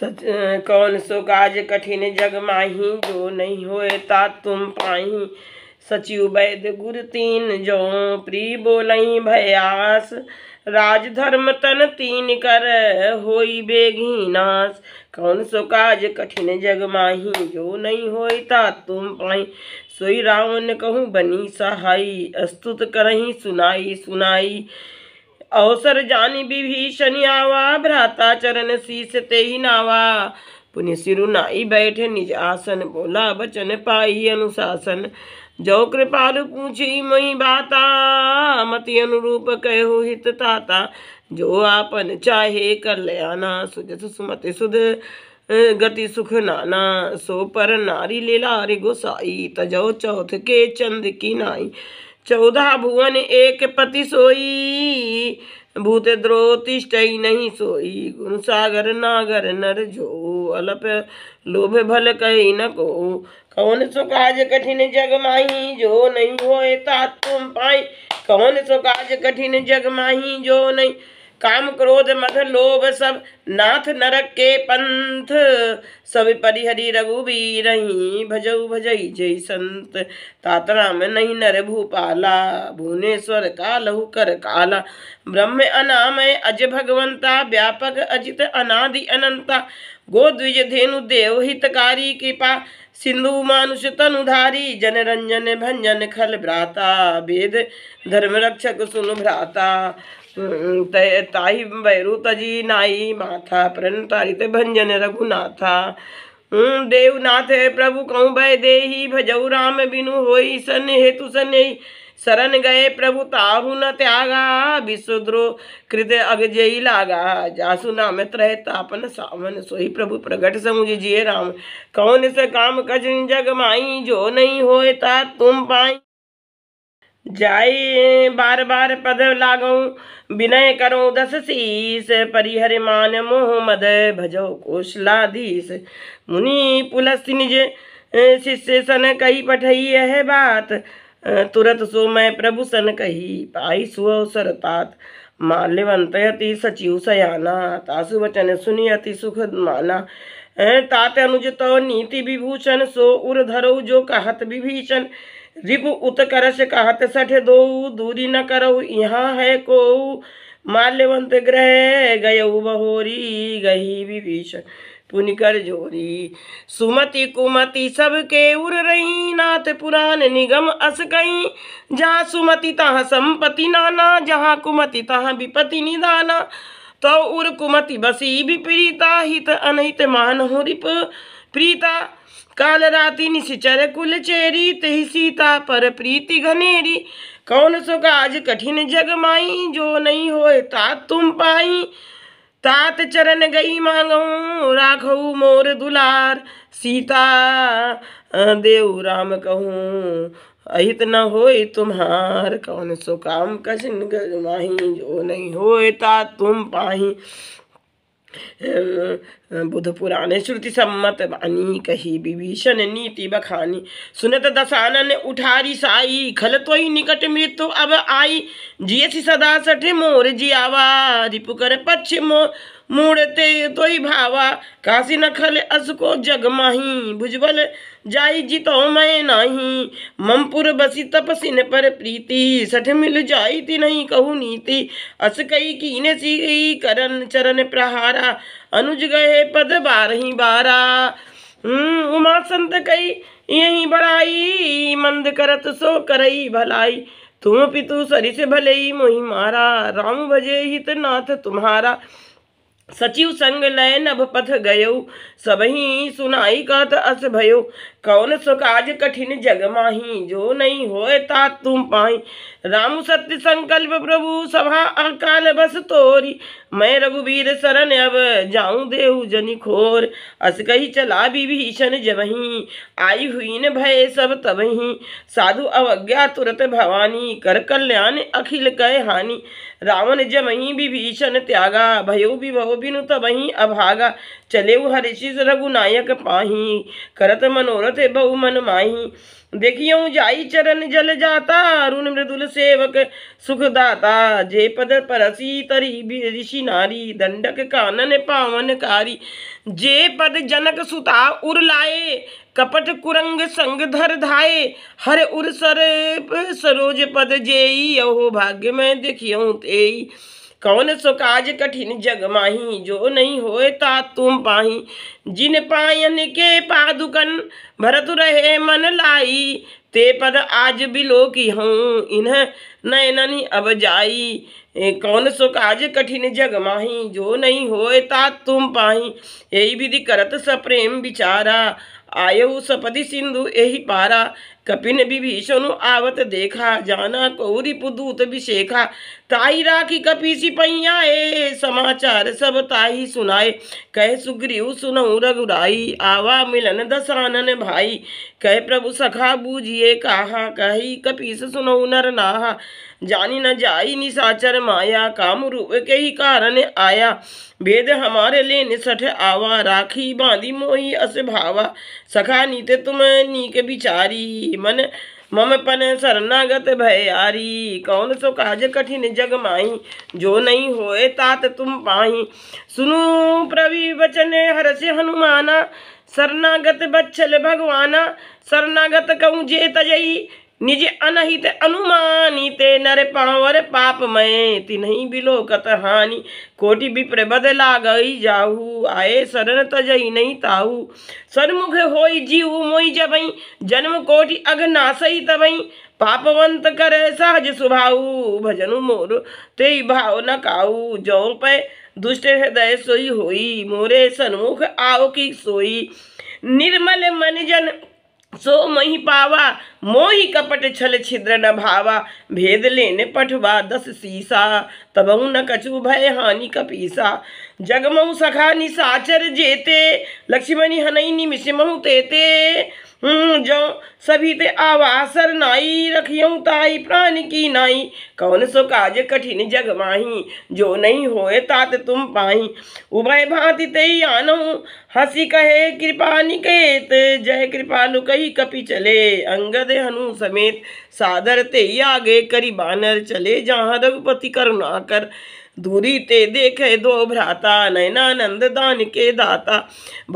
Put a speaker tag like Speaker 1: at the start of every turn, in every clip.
Speaker 1: सच कौन सो काज कठिन जग माही जो नहीं होए ता तुम पाही सचिव वैद गुरु तीन जो प्री बोलई भयास राज धर्म तन तीन कर होई नास कौन सो काज कठिन जग माही जो नहीं होता ता तुम पाई सोई रावण कहूँ बनी सहाई अस्तुत करही सुनाई सुनाई अवसर जानी विभीषण आवा भ्राता चरण शीस ते ही नावा पुण्य सिरुनाई बैठे निज आसन बोला बचन पाई अनुशासन जौ कृपालु पूछी मोहि बाता मति अनुरूप कहो हित ताता जो आपन चाहे कर ले आना सुजस सुमति सुध गति सुख नाना सो पर नारी लीला रे गोसाई तजो चौथ के चंद की नाई चौदह भुवन एक पति सोई भूत द्रोतिष्ठ नहीं सोई गुण सागर नागर नर जो अलप लोभ भल कही न को कौन सो काज कठिन जग माही जो नहीं होए तुम पाई कौन सो काज कठिन जग माही जो नहीं काम क्रोध मध लोभ सब नाथ नरक के पंथ सब परिहरी रघुबीर भजऊ भजई जय संत तातरा में नहीं नर भूपाला भुवनेश्वर का लहु कर काला ब्रह्म अनामय अज भगवंता व्यापक अजित अनादि अनंता गोद्विज धेनु देव हितकारी कृपा सिंधु मानुष तनुधारी जन रंजन भंजन खल भ्राता वेद धर्म रक्षक सुन भ्राता ताई भैरुतजी नाई माथा प्रण तारी भंजन रघुनाथा देवनाथ प्रभु कहूँ भय दे भजऊ राम बिनु होई सन हेतु सन शरण गए प्रभु ताहु न त्यागा विश्वद्रो कृत अगजयी लागा जासु नाम त्रह तापन सावन सोई प्रभु प्रगट समुझ जिये राम कौन से काम कज जग माई जो नहीं होए ता तुम पाई जाए बार बार पद लागो विनय करो दस शीस परिहर मान मोह मद भजो कोशलाधीश मुनि पुलस्त निज शिष्य सन कही पठई यह बात तुरत सो मैं प्रभु सन कही पाई सुअवसर तात माल्यवंत अति सचिव सयाना तासु वचन सुनि अति सुखद माना तात अनुज तो नीति विभूषण सो उर धरो जो कहत विभीषण भी रिप उतकर से कहत सठ दो दूरी न करो यहाँ है को माल्यवंत ग्रह गय बहोरी गही विभीषण पुनिकर जोरी सुमति कुमति सबके उर रही नाथ पुराण निगम अस कही जहाँ सुमति तहाँ संपति नाना जहाँ कुमति तहाँ विपति निदाना तो उर कुमति बसी विपरीता हित अनहित मान हो रिप प्रीता काल राति निशिचर कुल चेरी तही सीता पर प्रीति घनेरी कौन सो काज कठिन जग माई जो नहीं होए तात तुम पाई तात चरण गई मांगू राखऊ मोर दुलार सीता देव राम कहूँ अहित न होए तुम्हार कौन सो काम कठिन जग माही जो नहीं होए ता तुम पाही बुध पुराण श्रुति सम्मत बानी कही विभीषण नीति बखानी सुनत दसानन उठारी साई खल तो निकट मृत्यु अब आई जियसी सदा सठ मोर जियावा रिपुकर पक्ष मोर मूड़ते ही भावा काशी नखल अस को जग माही भुजबल जाई तो मैं नाही ममपुर बसी तपसिन पर प्रीति सठ मिल जाई ती नहीं कहू नीति अस कई कीने सी गई करन चरण प्रहारा अनुज गए पद बारही बारा हम्म, उमा संत कई यही बड़ाई मंद करत सो करई भलाई तुम पितु सरिस भले ही मोहि मारा राम भजे हित नाथ तुम्हारा सचिव संग लयन अब पथ गयो ही सुनाई का अस भयो कौन सो काज कठिन जग माही जो नहीं होए ता तुम पाही राम सत्य संकल्प प्रभु सभा अकाल बस तोरी मैं रघुवीर शरण अब जाऊं देहु खोर अस कही चला विभीषण जबही आई हुई न भय सब तबही साधु अवज्ञा तुरत भवानी कर कल्याण अखिल कह हानि रावण जमही विभीषण त्यागा भयो बहु बिनु तबही अभागा चले वो रघु नायक पाही करत मनोरथ बहु मन माही देखियो जाई चरण जल जाता अरुण मृदुल सेवक सुखदाता जे पद परसी तरी ऋषि नारी दंडक कानन पावन कारी जे पद जनक सुता उर लाए कपट कुरंग संग धर धाये हर उर सर सरोज पद जेई अहो भाग्य में देखियो तेई कौन सो काज कठिन जग माही जो नहीं ता तुम पाही जिन पायन के पादुकन भरत रहे मन लाई ते पद आज बिलो की हूँ इन्ह नयनन अब जाई कौन सो काज कठिन जग माही जो नहीं ता तुम पाही यही विधि करत सप्रेम बिचारा आयु सपदि सिंधु यही पारा कपिन विभीषण आवत देखा जाना कौरी पुदूत विशेखा ताई राखी कपीसी पैया ए समाचार सब ताई सुनाए कह सुग्रीव सुनऊ रघुराई आवा मिलन दसानन भाई कह प्रभु सखा बूझिए कहा कही कपीस सुनऊ नर नाहा जानी न जाई निशाचर माया काम रूप के ही कारण आया भेद हमारे लेने सठ आवा राखी बांधी मोही अस भावा सखा नीत तुम नीक बिचारी मन मम पन शरणागत भयारी कौन सो काज कठिन जग माही जो नहीं होए तात तुम पाही सुनु प्रवि वचन हर से हनुमाना शरणागत बच्छल भगवाना शरणागत कऊ जे तजई निज अनहित अनुमानित नर पावर पाप मैं तिन्ही बिलोकत हानि कोटि विप्र बदला गई जाहू आए शरण तजई नहीं ताहू सन्मुख होई जीव मोई जब जन्म कोटि अघनाशई तबई पापवंत कर सहज सुभाऊ भजनु मोर ते भाव न काऊ जो पै दुष्ट हृदय सोई होई मोरे सन्मुख आओ की सोई निर्मल मन जन सो मही पावा मोहि कपट छल छिद्र न भावा भेद लेन पठवा दस सीसा तबहु न कछु भय हानि कपीसा जगमऊ सखा निसाचर जेते लक्ष्मणी हनई निमिषमऊ तेते जो सभी ते आवासर नाई रखियऊ ताई प्राण की नाई कौन सो काज कठिन जग माही जो नहीं होए तात तुम पाही उभय भांति ते आनो हसी कहे कृपा निकेत जय कृपालु कही कपि चले अंगद हनु समेत सादर ते आगे करी बानर चले जहाँ रघुपति करुणाकर कर धूरी ते देख दो भ्राता नंद दान के दाता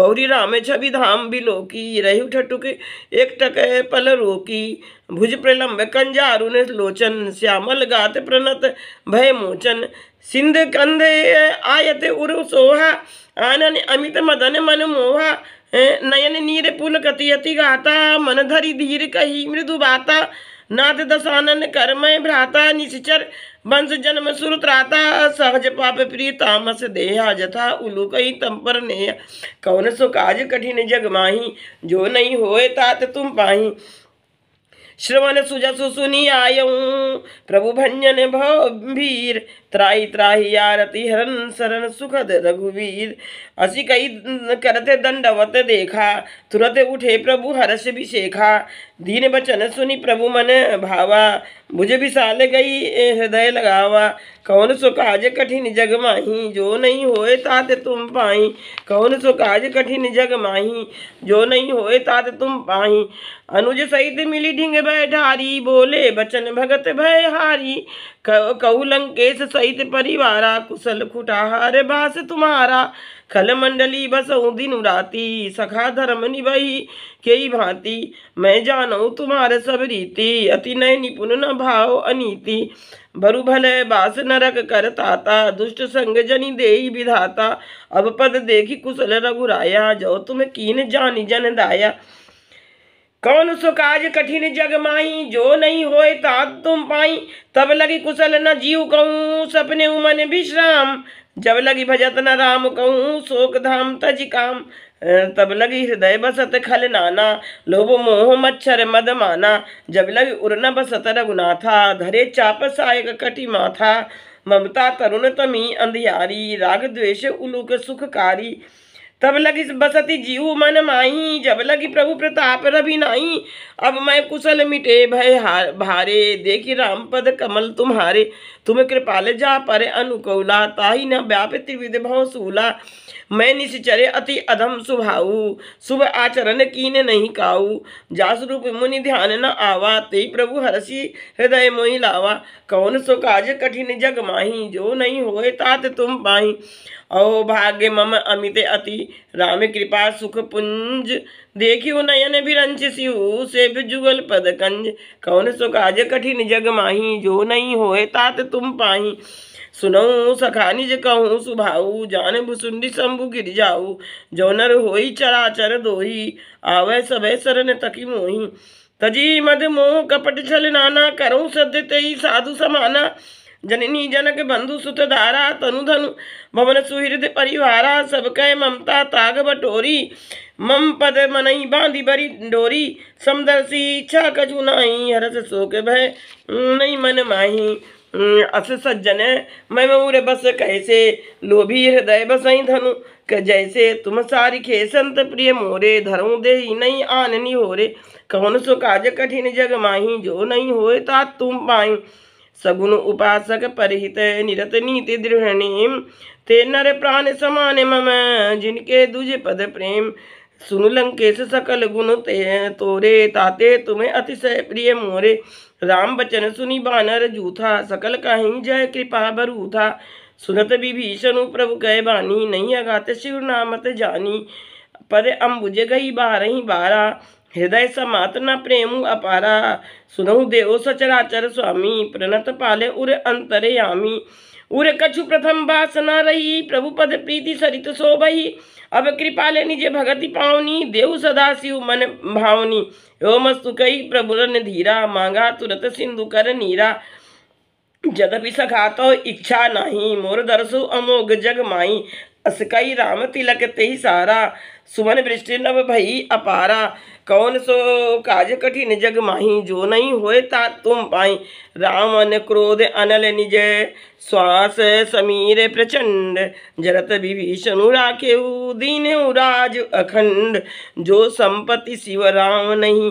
Speaker 1: भौरी राम छवि धाम बिलोकी रहु ठटुक एक टक पल रोकी भुज प्रलम्ब कंजारुन लोचन श्यामल गात प्रणत भय मोचन सिंध कंधे आयत उरु सोहा आनन अमित मदन मन मोहा नयन नीर पुल कतियति गाता मन धरी धीर कही मृदु बाता नाथ दसानन कर्मय भ्राता निश्चर वंश जन्म सुरत्राता सहज पाप प्रिय तामस देहा जथा उलू उलुकई तम पर ने कौन सो काज कठिन जग माही जो नहीं होए तात तुम पाही श्रवण सुजसु सुनी आयऊ प्रभु भंजन भीर त्राही त्राही आरती हरण शरण सुखद रघुवीर असी कई करते दंडवत देखा तुरत उठे प्रभु हर्ष भी शेखा दीन बचन सुनी प्रभु मन भावा भी विशाल गई हृदय लगावा कौन सो काज कठिन जग माही जो नहीं होए तात तुम पाही कौन सो काज कठिन जग माही जो नहीं होए तात तुम पाही अनुज सहित मिली ढिंग बैठारी बोले बचन भगत भय हारी कहू लंकेश सहित परिवारा कुशल खुटाहार बास तुम्हारा खल मंडली बस दिन राती सखा धर्म निभई के भांति मैं जानो तुम्हारे सब रीति अति नय निपुण न भाव अनीति भरु भले बास नरक करताता दुष्ट संग जनी दे विधाता अब पद देखी कुशल रघुराया जो तुम कीन जानी जन दाया कौन सो काज कठिन जग माही जो नहीं होए तुम पाई तब लगी कुशल न जीव कहूँ सपने उमन विश्राम जब लगी भजत न राम कहूँ शोक धाम तज काम तब लगी हृदय बसत खल नाना लोभ मोह मच्छर मद माना जब लगी उर्न बसत रघुनाथा धरे चाप सायक कटि माथा ममता तरुण तमी अंधियारी राग द्वेष उलूक सुखकारी तब लगी बसती जीव मन माही जब लगी प्रभु प्रताप रवि नाही अब मैं कुशल मिटे भय हार भारे देखी राम पद कमल तुम्हारे तुम कृपाल जा पर अनुकूला ताही न व्याप त्रिविध भव सूला मैं निश्चरे अति अधम सुभाऊ शुभ आचरण कीन नहीं काऊ जास रूप मुनि ध्यान न आवा ते प्रभु हरसी हृदय मोहि लावा कौन सो काज कठिन जग माही जो नहीं होए तात तुम पाही अहो भाग्य मम अमित अति राम कृपा सुख पुंज देखियो नयन भिरंच से भी जुगल पद कंज कौन सो काज कठिन जग माही जो नहीं होए तात तुम पाही सुनऊ सखा निज कहूँ सुभाऊ जान भुसुंडी शंभु गिर जाऊ जौनर होई चर दोही आवे सभय सरन तकी मोही तजी मद मोह कपट छल नाना करूँ सद्य तेई साधु समाना जननी जनक बंधु सुत धारा तनु धनु भवन सुहृद परिवारा सब कह ममता ताग बटोरी मम पद मनई बांधी बरी डोरी समदर्शी इच्छा कछु नाही हरस शोक भय नहीं मन माही अस सज्जन मैं मूर बस कैसे लोभी हृदय बसई धनु क जैसे तुम सारी खे संत प्रिय मोरे धरु दे नहीं आननी हो रे कौन सो काज कठिन जग माही जो नहीं होए ता तुम पाई सगुण उपासक परिहित निरत नीति दृहणी थे नर प्राण समान मम जिनके दुज पद प्रेम सुन लंकेश सकल गुण ते तोरे ताते तुम्हें अतिशय प्रिय मोरे राम बचन सुनि बानर जूथा सकल कहीं जय कृपा भरूथा सुनत विभीषण प्रभु कह बानी नहीं अगात शिव नामत जानी पर अम्बुज गई बारही बारह हृदय समातना प्रेम अपारा सुनऊ देव सचराचर स्वामी प्रणत पाले उर अंतरे यामी उर कछु प्रथम वासना रही प्रभु पद प्रीति सरित शोभई अब कृपाले निज भगति पावनी देव सदा शिव मन भावनी ओम मस्तु कई प्रभुरन धीरा मांगा तुरत सिंधु कर नीरा यद्यपि सखा तो इच्छा नाही मोर दरसु अमोघ जग माई असकई राम तिलक ते सारा सुमन वृष्टि नव भई अपारा कौन सो काज कठिन जग माही जो नहीं होए ता तुम पाई रामन क्रोध अनल निज श्वास समीर प्रचंड जरत विभीषण राखे दीन उराज अखंड जो संपत्ति शिव राम नहीं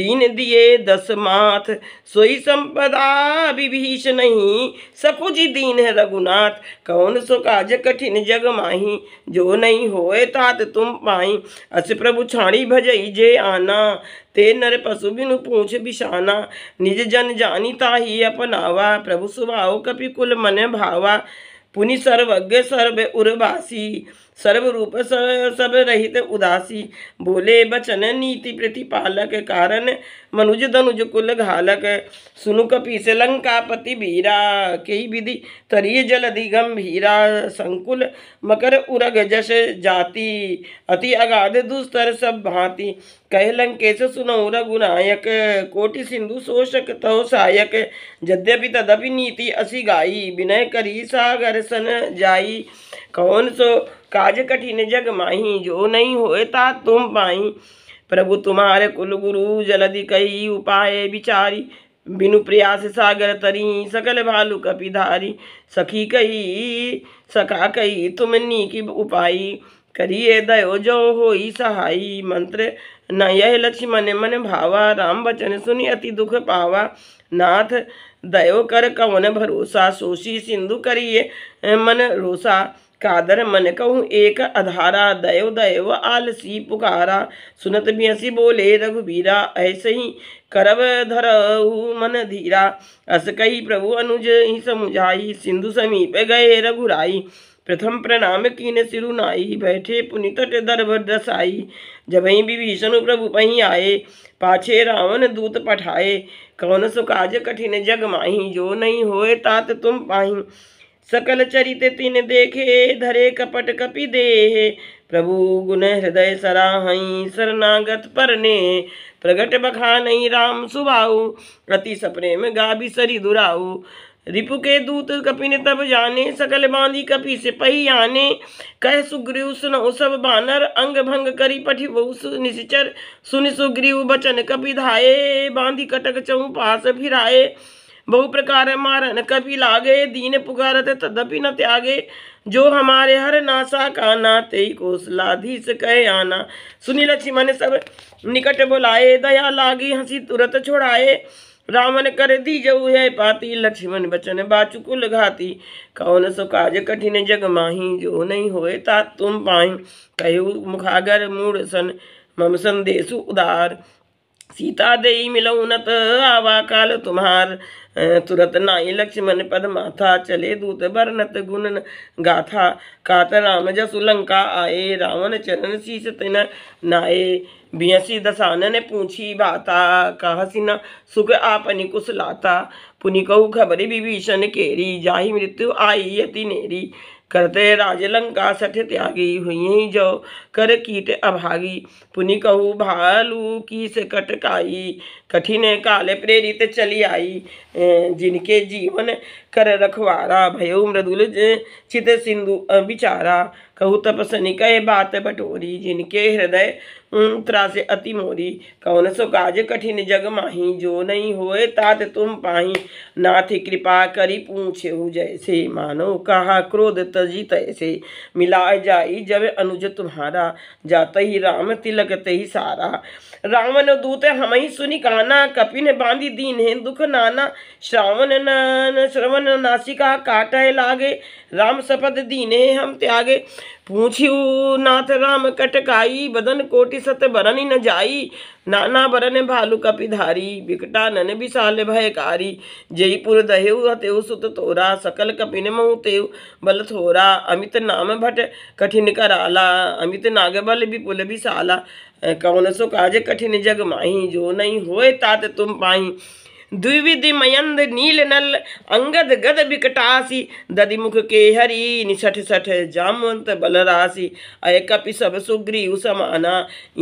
Speaker 1: दीन दिए दस माथ सोई संपदा विभीष नहीं सकुज दीन है रघुनाथ कौन सो काज कठिन जग माही जो नहीं होए तात तुम पाई आई अस प्रभु छाणी भजई जे आना ते नर पशु बिनु पूछ बिशाना निज जन जानी ही अपनावा प्रभु सुभाव कपि कुल मन भावा पुनि सर्वज्ञ सर्व उर्वासी सर्व रूप सब रहित उदासी बोले बचन नीति प्रतिपालक कारण मनुज धनुज कुल घालक सुनु कपि से पति भीरा कई विधि तरी जल भीरा संकुल मकर उरग जस जाति अति अगाध दुस्तर सब भांति कह लंकेश सुनौ रघुनायक कोटि सिंधु शोषक तो सायक यद्यपि तदपि नीति असि गाई विनय करी सागर सन जाई कौन सो काज कठिन जग माही जो नहीं होए ता तुम पाई प्रभु तुम्हारे कुलगुरु जलधि कई उपाय विचारी बिनु प्रयास सागर तरी सकल भालू कपिधारी सखी कही सखा कही नी की उपाय करिए दयो जो हो सहाय मंत्र न यह लक्ष्मण मन भावा राम वचन सुनि अति दुख पावा नाथ दयो कर कवन भरोसा सोशी सिंधु करिए मन रोसा कादर मन कहूँ एक अधारा दयो दयव आलसी पुकारा सुनत बियसी बोले रघुबीरा ऐसे ही करव धरऊ मन धीरा अस कही प्रभु अनुज ही समुझाई सिंधु समीप गए रघुराई प्रथम प्रणाम कीन सिरुनाई बैठे पुनितट दर्भ दसाई जबही विभीषण प्रभु पही आए पाछे रावण दूत पठाए कौन सुकाज कठिन जग माही जो नहीं होए तात तुम पाही सकल चरित तिन देखे धरे कपट कपि दे प्रभु गुण हृदय सराहई शरणागत परने प्रगट बखानई राम सुबाऊ अति सप्रेम गाभी सरी दुराऊ रिपु के दूत कपिन तब जाने सकल बांधी कपि से पही आने कह सुग्रीव सुन सब बानर अंग भंग करी पठिवस निश्चर सुन सुग्रीव बचन कपि धाये बांधी कटक पास फिराए बहुप्रकार मार न कभी लागे दीन पुकारत तदपि न त्यागे जो हमारे हर नासा का नाते कोसलाधीश कहे आना सुनी मन सब निकट बुलाए दया लागी हंसी तुरत छोड़ाए रावण कर दी जऊ है पाती लक्ष्मण बचन बाचुकुल घाती कौन सो काज कठिन जग माही जो नहीं होए ता तुम पाही कहू मुखागर मूड़ सन मम संदेशु उदार सीता देई दे नत आवा काल तुम्हार अं, तुरत नाई लक्ष्मण पद माथा चले दूत बरनत गुन गाथा कात राम जसु लंका आए रावण चरण शीश तिन नाये बियसी दसान ने पूछी बाता कहा न सुख आपनी कुशलाता पुनि कहु खबरी विभीषण केरी जाही मृत्यु आई यति नेरी करते राज लंका सठ त्यागी हुई जो कर कीट अभागी पुनि कहु भालू की से कटकाई कठिन काल प्रेरित चली आई जिनके जीवन कर रखवारा भयो मृदुल चित सिंधु बिचारा कहु तपसनिक बात बटोरी जिनके हृदय त्रासे अति मोरी कौन सो काज कठिन जग माही जो नहीं होए तात तुम पाही नाथ कृपा करी पूछे हु जैसे मानो कहा क्रोध तजी तैसे मिला जाई जब अनुज तुम्हारा जात ही राम तिलक ही सारा रावण दूत हम ही सुनी काना कपिन बांधी दीन है दुख नाना श्रावण न श्रवण नासिका काटे लागे राम सपद दीने हम त्यागे पूछू नाथ राम कटकाई बदन कोटि सत बरन न जाई नाना बरन भालू कपिधारी बिकटा नन विशाल भयकारी जयपुर दहेउ हतेउ सुत तोरा सकल कपिन मऊ तेउ बल थोरा अमित नाम भट कठिन कराला अमित नाग बल विपुल विशाला कौन सो काज कठिन जग माही जो नहीं होए तात तुम पाही द्विविधि मयंद नील नल अंगद गद बिकटासी मुख के हरि निसठ सठ जामवंत बलरासी अय कपि सब सुग्रीव समाना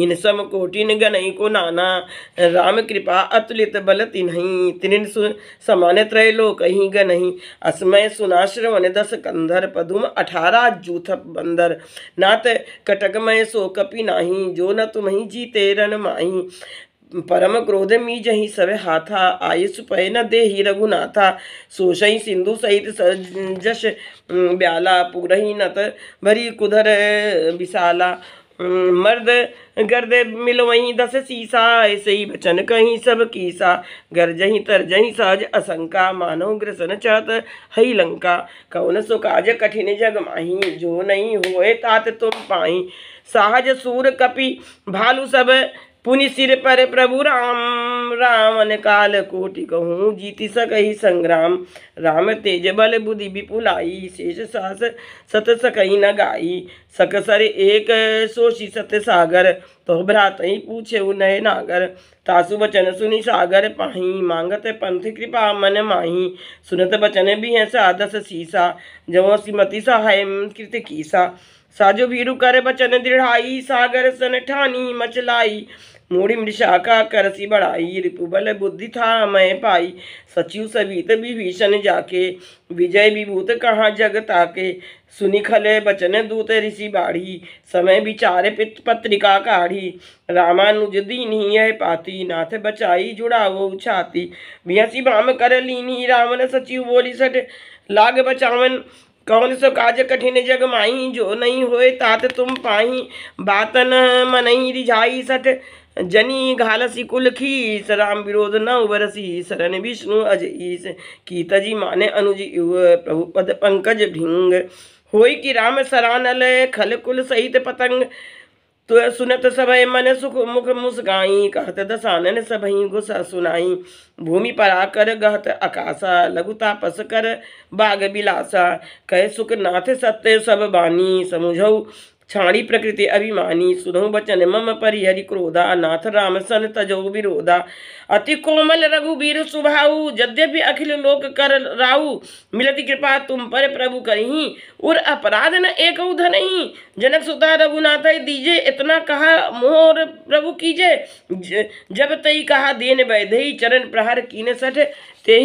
Speaker 1: इन सम कोटिन गणई को नाना राम कृपा अतुलित बल तिन्हई तिन समान लोक ही गनही असमय सुनाश्रवन दस कंधर पदुम अठारह जूथ बंदर नाथ कटकमय सो कपि नाही जो न तुम्हें जीते रन माही परम क्रोध मी जही ಹಿ हाथा आयुष पय न दे रघुनाथा सोषई सिंधु सहित जश ब्याला पूरही नत भरी कुधर विशाला मर्द गर्द मिलवहीं दस सीसा ऐसे ही बचन कहीं सब कीसा गर्जही तरजही सहज असंका मानो ग्रसन चत हई लंका कौन सो काज कठिन जग माही जो नहीं होए तात तुम पाही सहज सूर कपि भालू सब पुनि सिर पर प्रभु राम राम काल कोटि कहूँ जीति ही संग्राम राम तेज बल बुद्धि विपुलाई शेष सास सत सकही न गाई सक सर एक सोशी सत सागर तो भ्रात ही पूछे नये नागर तासु बचन सुनि सागर पाही मांगत पंथ कृपा मन माही सुनत बचन भी है सादस सीसा जव सिमति सहाय कृत कीसा साजो भीरु कर बचन दृढ़ाई सागर सन ठानी मचलाई मूढ़ी मृषाका कर सी बढ़ाई रिपुबल बुद्धि था मैं पाई सचिव सवीत विभीषण जाके विजय विभूत कहाँ जग ताके सुनि खले बचन दूत ऋषि बाढ़ी समय विचार पत्रिका काढ़ी रामानुज दीन ही है पाती नाथ बचाई जुड़ा वो छाती बियसी भाम कर लीनी रावण सचिव बोली सट लाग बचावन कौन सो काज कठिन जग माही जो नहीं होए तात तुम पाही बातन मनई रिझाई सट जनी घालसी खीस राम विरोध न उबरसी शरण विष्णु अजईस तजी माने अनुज प्रभु पद पंकज भिंग होई कि राम सरानल खल कुल सहित पतंग तो सुनत सबय मन सुख मुख मुस्काई कहत दसानन सबई गुसा सुनाई भूमि पर आकर गहत अकाशा लघुता पस कर बाग बिलासा कह सुख नाथ सत्य सब बानी समुझ छाणी प्रकृति अभिमानी सुधो वचन मम परिहरि क्रोधा नाथ राम सन तजो विरोधा अति कोमल रघुवीर सुभाऊ यद्यपि अखिल लोक कर राऊ मिलति कृपा तुम पर प्रभु करही उर अपराध न एक ही जनक सुता रघुनाथ दीजे इतना कहा मोर प्रभु कीजे जब तई कहा देन वैधई चरण प्रहार कीने सठ ते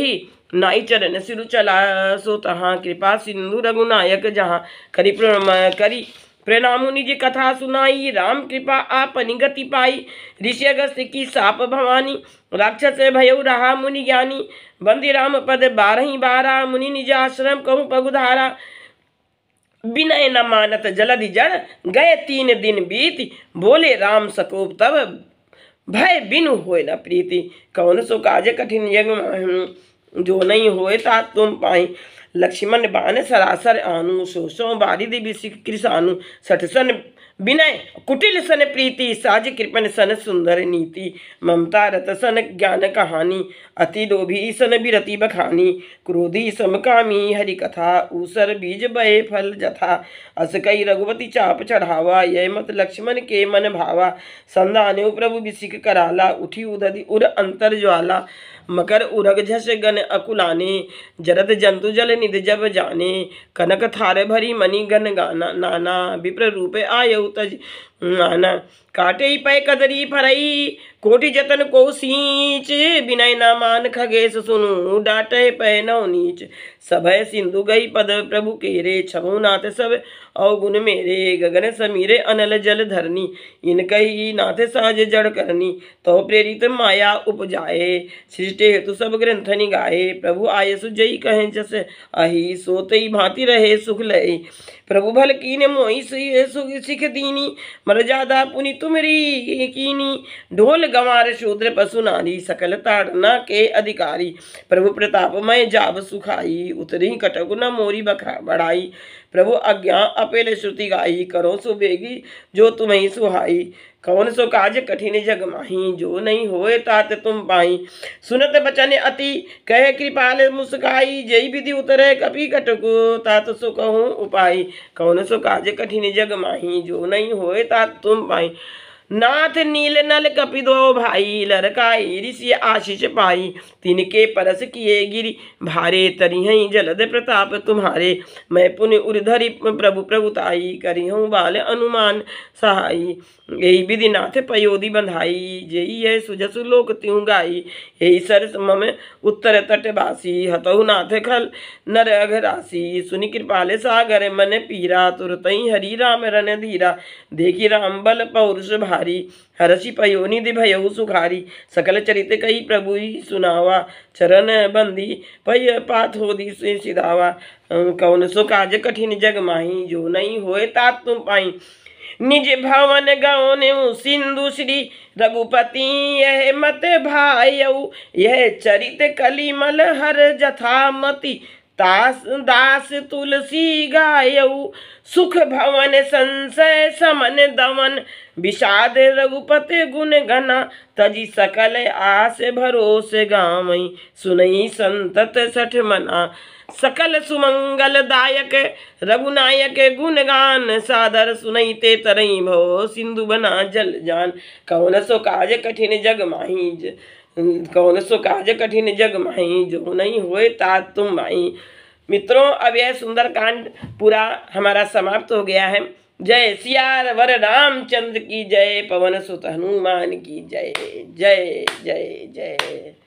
Speaker 1: नाई चरण सिरु चला सो तहाँ कृपा सिंधु रघुनायक जहाँ करी प्रणाम करी प्रणामुनि जी कथा सुनाई राम कृपा आप निगति पाई ऋषि अगस्त की साप भवानी राक्षस भय रहा मुनि ज्ञानी बंदी राम पद बारह बारह मुनि निज आश्रम कहूँ पगुधारा विनय न मानत जलधि जड़ गए तीन दिन बीत बोले राम सकोप तब भय बिनु हो न प्रीति कौन सो काज कठिन यज्ञ जो नहीं होए ता तुम पाई लक्ष्मण बाण सरासर आनु शोषो बारी देवी श्री कृष्ण आनु सठसन विनय कुटिल सन प्रीति साज कृपन सन सुंदर नीति ममता रत सन ज्ञान कहानी अति लोभी सन बिरति बखानी क्रोधी समकामी हरि कथा ऊसर बीज बये फल जथा अस कई रघुपति चाप चढ़ावा ये मत लक्ष्मण के मन भावा संदाने प्रभु बिसिक कराला उठी उदधि उर अंतर ज्वाला मकर उरग झस गन अकुलाने जरत जंतु जल निध जब जाने कनक थार भरी मनी गन गाना नाना विप्र रूपे आयो उतज माना काटे ही पै कदरी फराई कोटि जतन को सींच बिना ना मान खगेश सुनु डाटे पै नौ नीच सभय सिंधु गई पद प्रभु के रे छमो नाथ सब अवगुण मेरे गगन समीरे अनल जल धरनी इनक ही नाथ सहज जड़ करनी तो प्रेरित माया उपजाए सृष्टि हेतु सब ग्रंथ गाए प्रभु आय सुजयी कहें जस अहि सोते ही भांति रहे सुख लय प्रभु भल कीने मोही सुई सिख दीनी मरजादा पुनि तुमरी कीनी ढोल गंवार शूद्र पशु नारी सकल ताड़ना के अधिकारी प्रभु प्रताप मय जाब सुखाई उतरी कटक न मोरी बखरा बढ़ाई प्रभु अज्ञा अपेले श्रुति गाई करो सुबेगी जो तुम्हें सुहाई कौन सो काज कठिन जग माही जो नहीं होए तात तुम पाई सुनत बचन अति कहे कृपाल मुस्काई जय विधि उतरे कपि कटको तात सो कहूँ उपाय कौन सो काज कठिन जग माही जो नहीं होए तात तुम पाई नाथ नील नल कपिदो भाई लड़का ऋषि आशीष पाई तिनके परस किए गिरी भारे तरिहई जलद प्रताप तुम्हारे मैं पुण्य उर्धरि प्रभु प्रभुताई करी हूँ बाल अनुमान सहाई यही विधि नाथ पयोधि बंधाई जेई है सुजसु लोक त्यू गाई यही सर मम उत्तर तटवासी हतहु नाथ खल नर अघरासी सुनि कृपाल सागर मन पीरा तुरतई हरि राम रन धीरा देखी राम बल पौरुष हारी हर्षि पयो निधि भयो सुखारी सकल चरित कही प्रभु ही सुनावा चरण बंदी पय पात हो दी से सिधावा कौन सो काज कठिन जग माही जो नहीं होए तात तुम पाई निज भवन गौन सिंधु श्री रघुपति यह मत भाई यह चरित कलिमल हर जथा मति दास दास तुलसी गायऊ सुख भवन संशय समन दमन विषाद रघुपति गुण गना तजी सकल आस भरोस गामई सुनई संतत सठ मना सकल सुमंगल दायक रघुनायक गान सादर सुनई ते तरई भो सिंधु बना जल जान कौन सो काज कठिन जग माही कौन सो काज कठिन जग माही जो नहीं होए ता तुम माही मित्रों अब यह सुंदर कांड पूरा हमारा समाप्त हो गया है जय सियार वर रामचंद्र की जय पवन सुत हनुमान की जय जय जय जय